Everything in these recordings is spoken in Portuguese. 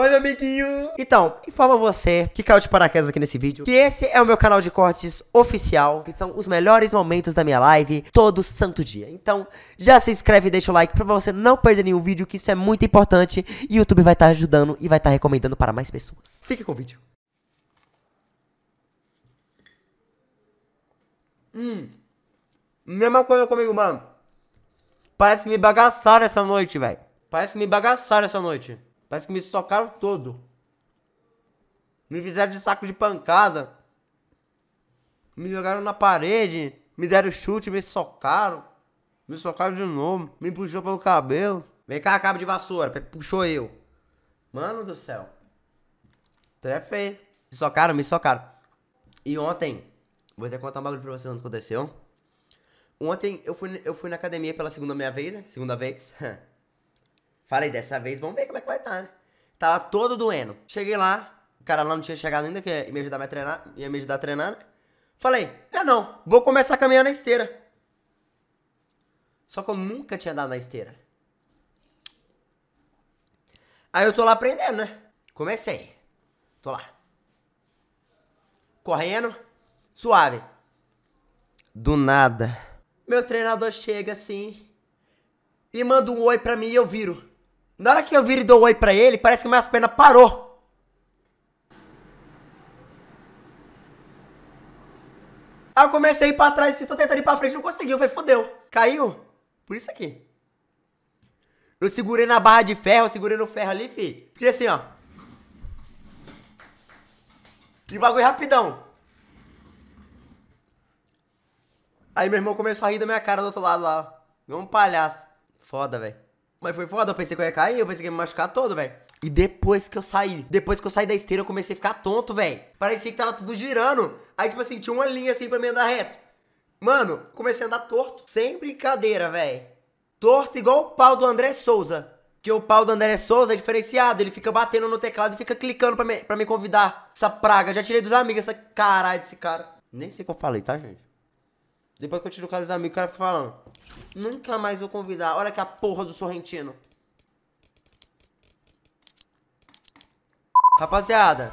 Oi, meu amiguinho! Então, informa você que caiu de paraquedas aqui nesse vídeo que esse é o meu canal de cortes oficial, que são os melhores momentos da minha live todo santo dia. Então, já se inscreve e deixa o like pra você não perder nenhum vídeo, que isso é muito importante e o YouTube vai estar tá ajudando e vai estar tá recomendando para mais pessoas. Fique com o vídeo. Hum, mesma coisa comigo, mano. Parece que me bagaçaram essa noite, velho. Parece que me bagaçaram essa noite. Parece que me socaram todo. Me fizeram de saco de pancada. Me jogaram na parede. Me deram chute, me socaram. Me socaram de novo. Me puxou pelo cabelo. Vem cá, cabo de vassoura. Puxou eu. Mano do céu. Trefe. Me socaram, me socaram. E ontem, vou até contar um bagulho pra vocês o que aconteceu. Ontem eu fui, eu fui na academia pela segunda minha vez, né? segunda vez. Falei, dessa vez vamos ver como é que vai estar, tá, né? Tava todo doendo. Cheguei lá, o cara lá não tinha chegado ainda, que ia me ajudar a treinar, ia me ajudar a treinar, né? Falei, ah não, vou começar a caminhar na esteira. Só que eu nunca tinha dado na esteira. Aí eu tô lá aprendendo, né? Comecei. Tô lá. Correndo, suave. Do nada. Meu treinador chega assim e manda um oi pra mim e eu viro. Na hora que eu viro e dou oi pra ele, parece que minhas pernas parou. Aí eu comecei a ir pra trás, se assim, tô tentando ir pra frente, não conseguiu, foi fodeu. Caiu. Por isso aqui. Eu segurei na barra de ferro, eu segurei no ferro ali, fi. Fiquei assim, ó. E bagulho rapidão. Aí meu irmão começou a rir da minha cara do outro lado lá. Igual um palhaço. Foda, velho. Mas foi foda, eu pensei que eu ia cair, eu pensei que ia me machucar todo, velho. E depois que eu saí, depois que eu saí da esteira, eu comecei a ficar tonto, velho. Parecia que tava tudo girando. Aí, tipo assim, tinha uma linha assim pra me andar reto. Mano, comecei a andar torto. Sem brincadeira, velho. Torto igual o pau do André Souza. Que o pau do André Souza é diferenciado. Ele fica batendo no teclado e fica clicando pra me, pra me convidar. Essa praga. Já tirei dos amigos essa caralho desse cara. Nem sei o que eu falei, tá, gente? Depois que eu tiro o cara dos amigos, o cara fica falando. Nunca mais vou convidar. Olha que a porra do Sorrentino. Rapaziada,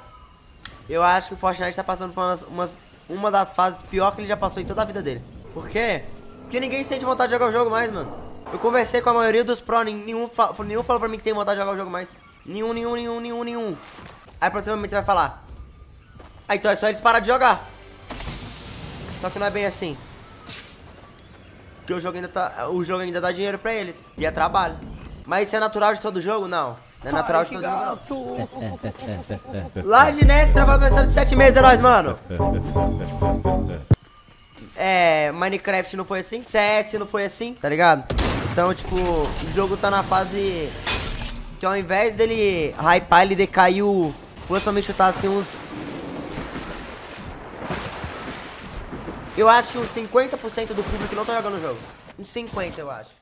eu acho que o Fortnite tá passando por umas, umas, uma das fases pior que ele já passou em toda a vida dele. Por quê? Porque ninguém sente vontade de jogar o jogo mais, mano. Eu conversei com a maioria dos pro, nenhum, fa nenhum falou pra mim que tem vontade de jogar o jogo mais. Nenhum, nenhum, nenhum, nenhum, nenhum. Aí provavelmente você vai falar. Ah, então é só eles parar de jogar. Só que não é bem assim. Porque o jogo ainda tá. O jogo ainda dá dinheiro pra eles. E é trabalho. Mas isso é natural de todo jogo? Não. Não é natural de todo gato. jogo, não. Laje Nestra vai de 7 meses, é mano. É, Minecraft não foi assim, CS não foi assim, tá ligado? Então, tipo, o jogo tá na fase que ao invés dele hypar, ele decaiu. Vou também chutar assim uns Eu acho que uns 50% do público não tá jogando o jogo. Uns 50, eu acho.